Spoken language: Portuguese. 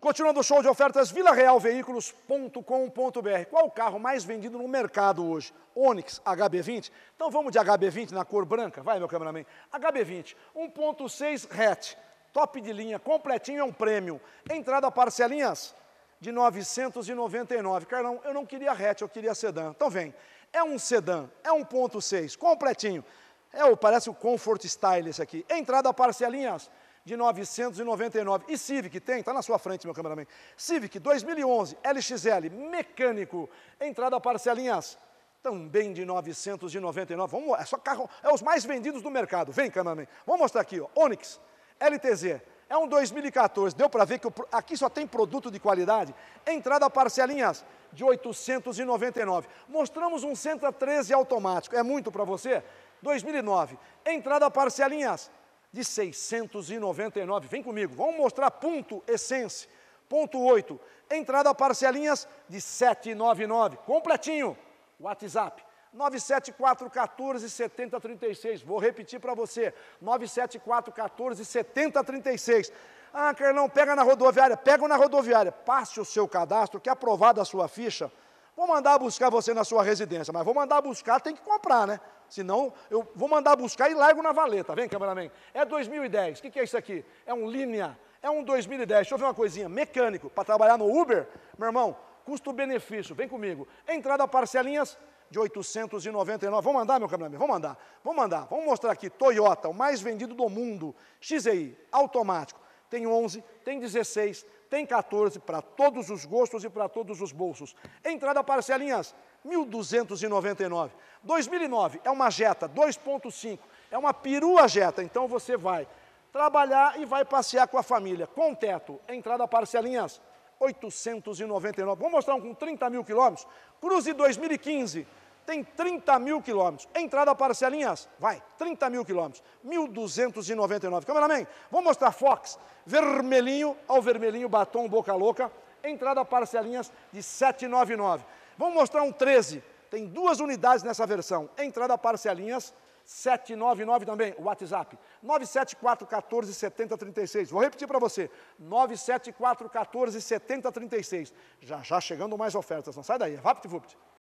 Continuando o show de ofertas, vilarealveículos.com.br. Qual o carro mais vendido no mercado hoje? Onix HB20? Então vamos de HB20 na cor branca? Vai, meu cameraman. HB20, 1.6 hatch, top de linha, completinho é um prêmio. Entrada parcelinhas de 999. Carlão, eu não queria hatch, eu queria sedã. Então vem. É um sedã, é 1.6, completinho. É, parece o Comfort Style esse aqui. Entrada parcelinhas de 999. E Civic tem, está na sua frente, meu cameraman. Civic 2011, LXL, mecânico, entrada parcelinhas, também de 999. Vamos, é só carro, é os mais vendidos do mercado. Vem, cameraman. Vamos mostrar aqui, ó. Onix, LTZ. É um 2014, deu para ver que aqui só tem produto de qualidade. Entrada parcelinhas de 899. Mostramos um Centra 13 automático, é muito para você? 2009. Entrada parcelinhas de 699. Vem comigo, vamos mostrar ponto essência. Ponto 8, entrada parcelinhas de 799. Completinho, WhatsApp. 974147036. Vou repetir para você. 974147036. Ah, Carlão, pega na rodoviária. Pega na rodoviária. Passe o seu cadastro, que é aprovada a sua ficha Vou mandar buscar você na sua residência, mas vou mandar buscar, tem que comprar, né? Senão, eu vou mandar buscar e largo na valeta. Vem, cameraman. É 2010. O que, que é isso aqui? É um linha. É um 2010. Deixa eu ver uma coisinha. Mecânico, para trabalhar no Uber, meu irmão, custo-benefício. Vem comigo. Entrada parcelinhas de 899. Vamos mandar, meu cameraman? Vou mandar. Vamos mandar. Vamos mostrar aqui. Toyota, o mais vendido do mundo. XEI, automático. Tem 11, tem 16, tem 14 para todos os gostos e para todos os bolsos. Entrada parcelinhas, 1.299. 2009 é uma Jetta 2.5, é uma perua Jetta, então você vai trabalhar e vai passear com a família. Com teto, entrada parcelinhas, 899. Vou mostrar um com 30 mil quilômetros. Cruze 2015, tem 30 mil quilômetros. Entrada parcelinhas, vai, 30 mil quilômetros. 1.299. Cameraman, vou mostrar Fox. Vermelhinho ao vermelhinho, batom, boca louca. Entrada parcelinhas de 799. Vamos mostrar um 13. Tem duas unidades nessa versão. Entrada parcelinhas, 799 também, 974 WhatsApp. 974147036. Vou repetir para você. 974147036. Já já chegando mais ofertas, não sai daí, é VaptVupt.